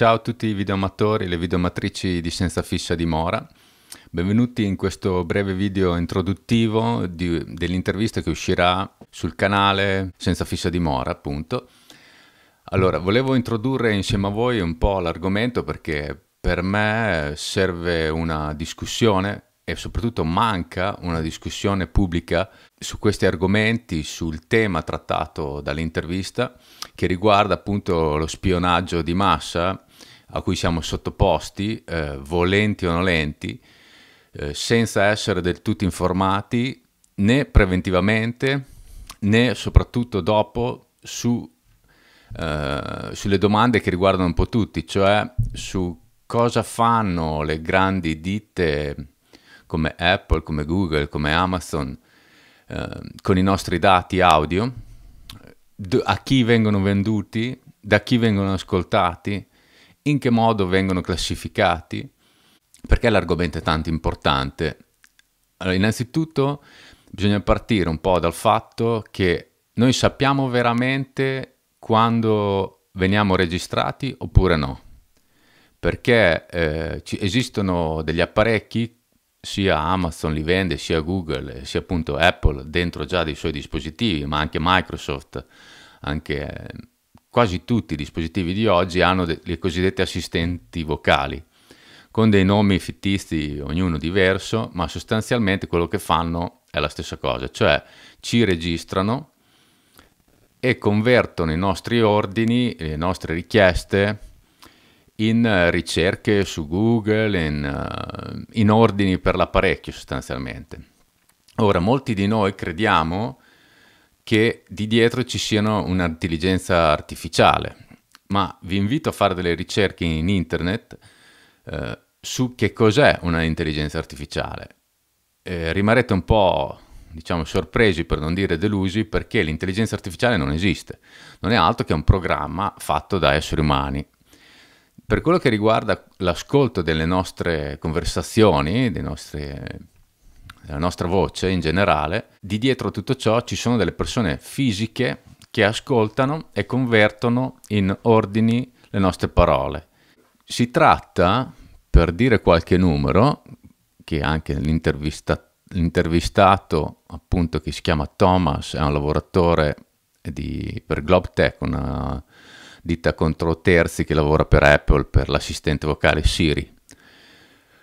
Ciao a tutti i videoamatori e le videomatrici di Scienza Fiscia di Mora. Benvenuti in questo breve video introduttivo di, dell'intervista che uscirà sul canale Scienza Fiscia di Mora, appunto. Allora, volevo introdurre insieme a voi un po' l'argomento perché per me serve una discussione e soprattutto manca una discussione pubblica su questi argomenti, sul tema trattato dall'intervista che riguarda appunto lo spionaggio di massa a cui siamo sottoposti, eh, volenti o nolenti, eh, senza essere del tutto informati né preventivamente né soprattutto dopo su, eh, sulle domande che riguardano un po' tutti, cioè su cosa fanno le grandi ditte come Apple, come Google, come Amazon eh, con i nostri dati audio, a chi vengono venduti, da chi vengono ascoltati, in che modo vengono classificati, perché l'argomento è tanto importante. Allora, innanzitutto bisogna partire un po' dal fatto che noi sappiamo veramente quando veniamo registrati oppure no, perché eh, esistono degli apparecchi sia Amazon li vende, sia Google, sia appunto Apple dentro già dei suoi dispositivi, ma anche Microsoft, anche quasi tutti i dispositivi di oggi hanno de- le cosiddette assistenti vocali, con dei nomi fittizi, ognuno diverso, ma sostanzialmente quello che fanno è la stessa cosa, cioè ci registrano e convertono i nostri ordini, le nostre richieste in ricerche su Google, in, in ordini per l'apparecchio sostanzialmente. Ora, molti di noi crediamo che di dietro ci siano un'intelligenza artificiale, ma vi invito a fare delle ricerche in internet eh, su che cos'è un'intelligenza artificiale. Eh, rimarrete un po' diciamo sorpresi per non dire delusi perché l'intelligenza artificiale non esiste, non è altro che un programma fatto da esseri umani. Per quello che riguarda l'ascolto delle nostre conversazioni, dei nostri la nostra voce in generale, di dietro a tutto ciò ci sono delle persone fisiche che ascoltano e convertono in ordini le nostre parole. Si tratta, per dire qualche numero, che anche l'intervistato, appunto, che si chiama Thomas, è un lavoratore di, per Globtech, una ditta contro terzi che lavora per Apple, per l'assistente vocale Siri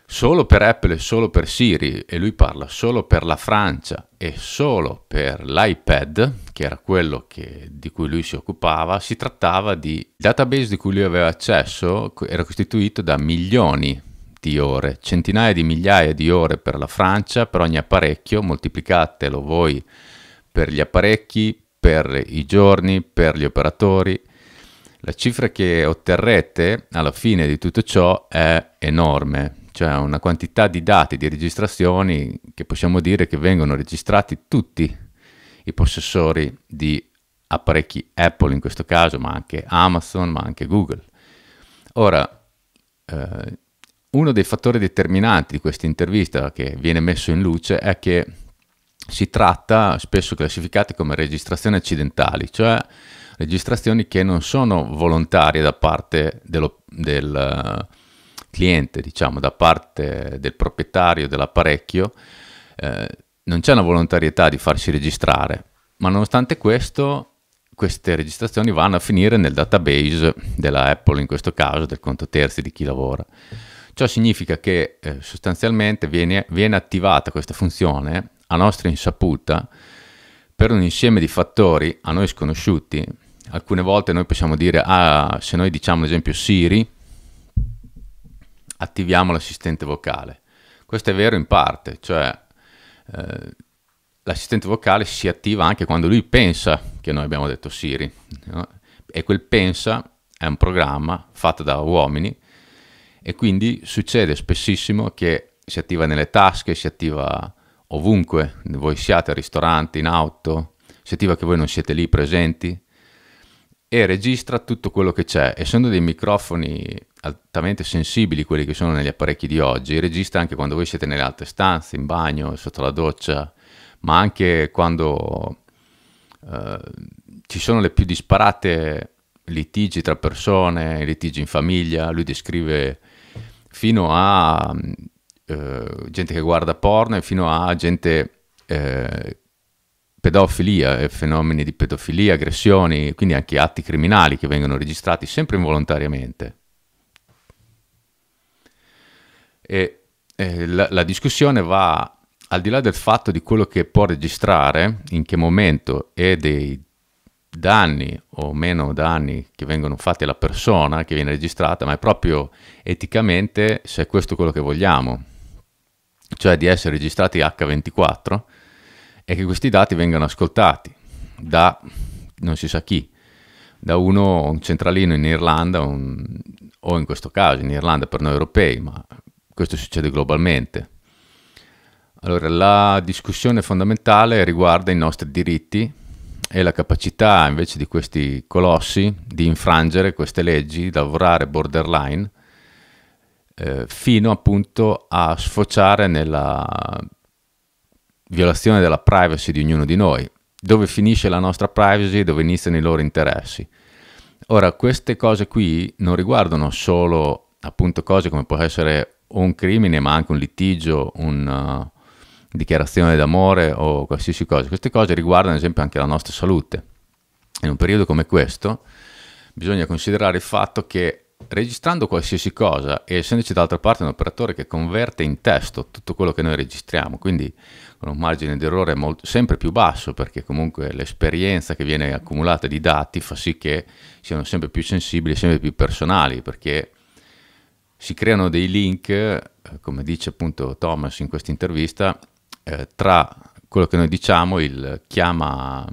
solo per Apple e solo per Siri e lui parla solo per la Francia e solo per l'iPad, che era quello che, di cui lui si occupava, si trattava di il database di cui lui aveva accesso era costituito da milioni di ore, centinaia di migliaia di ore per la Francia, per ogni apparecchio, moltiplicatelo voi per gli apparecchi, per i giorni, per gli operatori. La cifra che otterrete alla fine di tutto ciò è enorme, cioè una quantità di dati, di registrazioni che possiamo dire che vengono registrati tutti i possessori di apparecchi Apple in questo caso, ma anche Amazon, ma anche Google. Ora, eh, uno dei fattori determinanti di questa intervista che viene messo in luce è che si tratta spesso classificate come registrazioni accidentali, cioè registrazioni che non sono volontarie da parte dello, del cliente, diciamo, da parte del proprietario dell'apparecchio, eh, non c'è una volontarietà di farsi registrare, ma nonostante questo queste registrazioni vanno a finire nel database della Apple, in questo caso del conto terzi di chi lavora. Ciò significa che eh, sostanzialmente viene, viene attivata questa funzione a nostra insaputa per un insieme di fattori a noi sconosciuti. Alcune volte noi possiamo dire, ah, se noi diciamo ad esempio Siri, attiviamo l'assistente vocale. Questo è vero in parte, cioè eh, l'assistente vocale si attiva anche quando lui pensa che noi abbiamo detto Siri. No? E quel pensa è un programma fatto da uomini e quindi succede spessissimo che si attiva nelle tasche, si attiva ovunque voi siate, al ristorante, in auto, si attiva che voi non siete lì presenti e registra tutto quello che c'è. Essendo dei microfoni altamente sensibili quelli che sono negli apparecchi di oggi, registra anche quando voi siete nelle alte stanze, in bagno, sotto la doccia, ma anche quando eh, ci sono le più disparate litigi tra persone, litigi in famiglia, lui descrive fino a eh, gente che guarda porno e fino a gente eh, pedofilia, eh, fenomeni di pedofilia, aggressioni, quindi anche atti criminali che vengono registrati sempre involontariamente. E, e la, la discussione va al di là del fatto di quello che può registrare, in che momento e dei danni o meno danni che vengono fatti alla persona che viene registrata, ma è proprio eticamente se è questo quello che vogliamo, cioè di essere registrati H24 e che questi dati vengano ascoltati da non si sa chi, da uno, un centralino in Irlanda, un, o in questo caso in Irlanda per noi europei, ma questo succede globalmente. Allora, la discussione fondamentale riguarda i nostri diritti e la capacità invece di questi colossi di infrangere queste leggi, di lavorare borderline, eh, fino appunto a sfociare nella violazione della privacy di ognuno di noi, dove finisce la nostra privacy e dove iniziano i loro interessi. Ora, queste cose qui non riguardano solo appunto cose come può essere un crimine, ma anche un litigio, una eh, dichiarazione d'amore o qualsiasi cosa. Queste cose riguardano ad esempio anche la nostra salute. In un periodo come questo bisogna considerare il fatto che registrando qualsiasi cosa e essendoci d'altra parte un operatore che converte in testo tutto quello che noi registriamo, quindi con un margine di errore molto, sempre più basso perché comunque l'esperienza che viene accumulata di dati fa sì che siano sempre più sensibili, sempre più personali, perché si creano dei link, eh, come dice appunto Thomas in questa intervista, eh, tra quello che noi diciamo, il chiama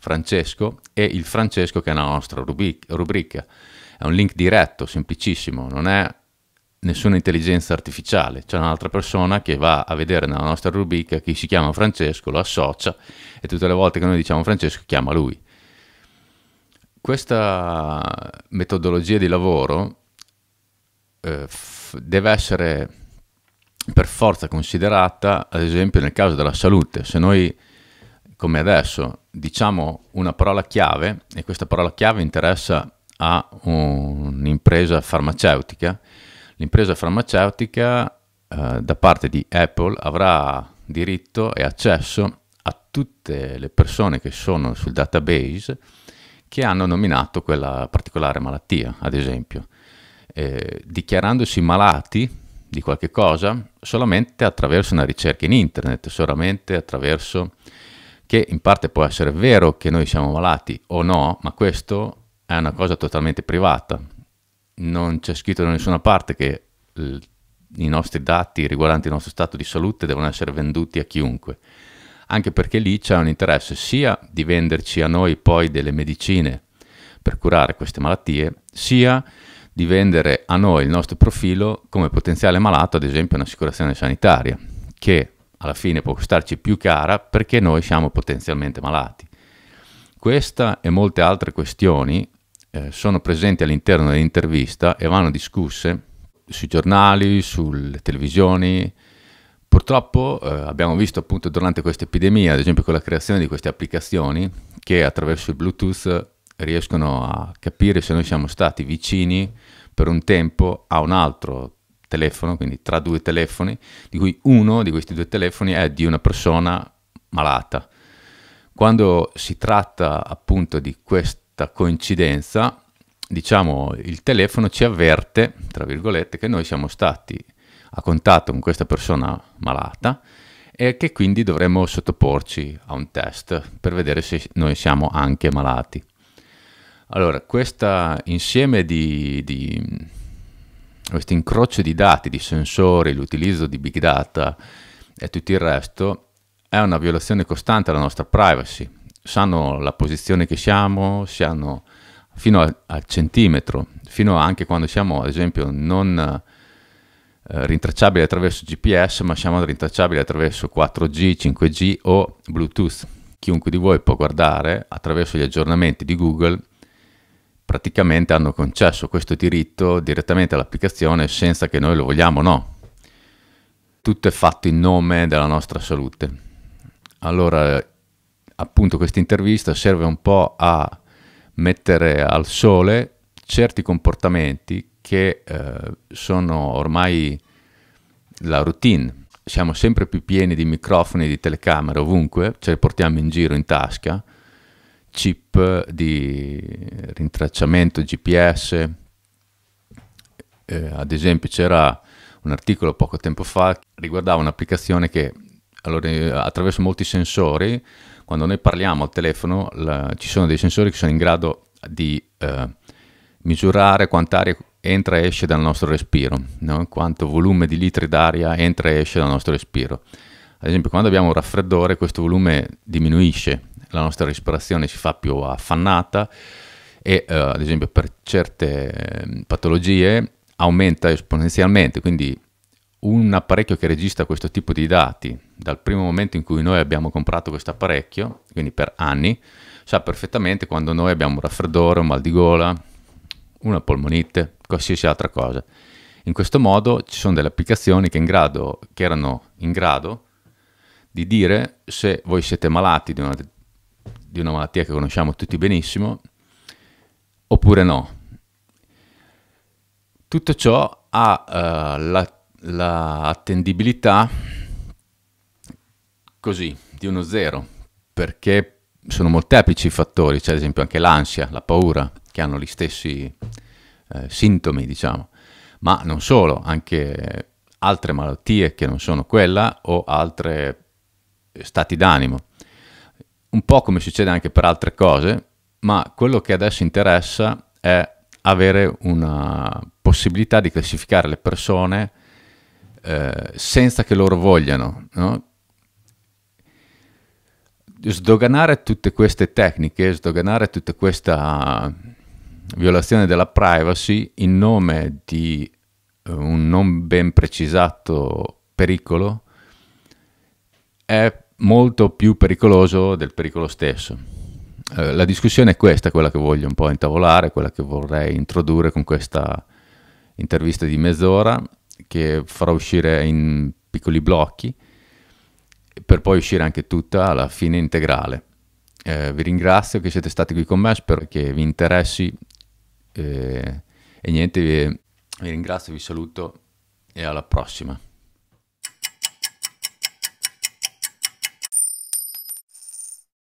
Francesco e il Francesco che è la nostra rubrica. È un link diretto, semplicissimo, non è nessuna intelligenza artificiale, c'è un'altra persona che va a vedere nella nostra rubrica chi si chiama Francesco, lo associa e tutte le volte che noi diciamo Francesco chiama lui. Questa metodologia di lavoro eh, f- deve essere per forza considerata, ad esempio nel caso della salute, se noi come adesso diciamo una parola chiave e questa parola chiave interessa a un'impresa farmaceutica, l'impresa farmaceutica eh, da parte di Apple avrà diritto e accesso a tutte le persone che sono sul database che hanno nominato quella particolare malattia, ad esempio eh, dichiarandosi malati di qualche cosa solamente attraverso una ricerca in internet, solamente attraverso che in parte può essere vero che noi siamo malati o no, ma questo è una cosa totalmente privata. Non c'è scritto da nessuna parte che i nostri dati riguardanti il nostro stato di salute devono essere venduti a chiunque, anche perché lì c'è un interesse sia di venderci a noi poi delle medicine per curare queste malattie, sia di vendere a noi il nostro profilo come potenziale malato, ad esempio un'assicurazione sanitaria, che alla fine può costarci più cara perché noi siamo potenzialmente malati. Questa e molte altre questioni eh, sono presenti all'interno dell'intervista e vanno discusse sui giornali, sulle televisioni. Purtroppo eh, abbiamo visto appunto durante questa epidemia, ad esempio con la creazione di queste applicazioni che attraverso il Bluetooth riescono a capire se noi siamo stati vicini per un tempo a un altro telefono, quindi tra due telefoni, di cui uno di questi due telefoni è di una persona malata. Quando si tratta appunto di questa coincidenza, diciamo il telefono ci avverte, tra virgolette, che noi siamo stati a contatto con questa persona malata e che quindi dovremmo sottoporci a un test per vedere se noi siamo anche malati. Allora, questo insieme di, di questo incrocio di dati, di sensori, l'utilizzo di big data e tutto il resto è una violazione costante alla nostra privacy. Sanno la posizione che siamo, sanno fino al centimetro, fino anche quando siamo, ad esempio, non eh, rintracciabili attraverso GPS, ma siamo rintracciabili attraverso 4G, 5G o Bluetooth. Chiunque di voi può guardare attraverso gli aggiornamenti di Google praticamente hanno concesso questo diritto direttamente all'applicazione senza che noi lo vogliamo o no. Tutto è fatto in nome della nostra salute. Allora, appunto, questa intervista serve un po' a mettere al sole certi comportamenti che eh, sono ormai la routine. Siamo sempre più pieni di microfoni e di telecamere ovunque, ce li portiamo in giro in tasca chip di rintracciamento GPS. Eh, ad esempio c'era un articolo poco tempo fa che riguardava un'applicazione che allora, eh, attraverso molti sensori, quando noi parliamo al telefono, la, ci sono dei sensori che sono in grado di eh, misurare quant'aria entra e esce dal nostro respiro, no? quanto volume di litri d'aria entra e esce dal nostro respiro. Ad esempio, quando abbiamo un raffreddore, questo volume diminuisce la nostra respirazione si fa più affannata e eh, ad esempio per certe mm, patologie aumenta esponenzialmente, quindi un apparecchio che registra questo tipo di dati dal primo momento in cui noi abbiamo comprato questo apparecchio, quindi per anni, sa perfettamente quando noi abbiamo un raffreddore, un mal di gola, una polmonite, qualsiasi altra cosa. In questo modo ci sono delle applicazioni che, in grado, che erano in grado di dire se voi siete malati di una di una malattia che conosciamo tutti benissimo, oppure no. Tutto ciò ha uh, la, la attendibilità così, di uno zero, perché sono molteplici i fattori, c'è cioè, ad esempio anche l'ansia, la paura, che hanno gli stessi eh, sintomi, diciamo, ma non solo, anche altre malattie che non sono quella o altri stati d'animo un po' come succede anche per altre cose, ma quello che adesso interessa è avere una possibilità di classificare le persone eh, senza che loro vogliano. No? Sdoganare tutte queste tecniche, sdoganare tutta questa violazione della privacy in nome di eh, un non ben precisato pericolo è molto più pericoloso del pericolo stesso. Eh, la discussione è questa, quella che voglio un po' intavolare, quella che vorrei introdurre con questa intervista di mezz'ora che farò uscire in piccoli blocchi per poi uscire anche tutta alla fine integrale. Eh, vi ringrazio che siete stati qui con me, spero che vi interessi eh, e niente, vi, vi ringrazio, vi saluto e alla prossima.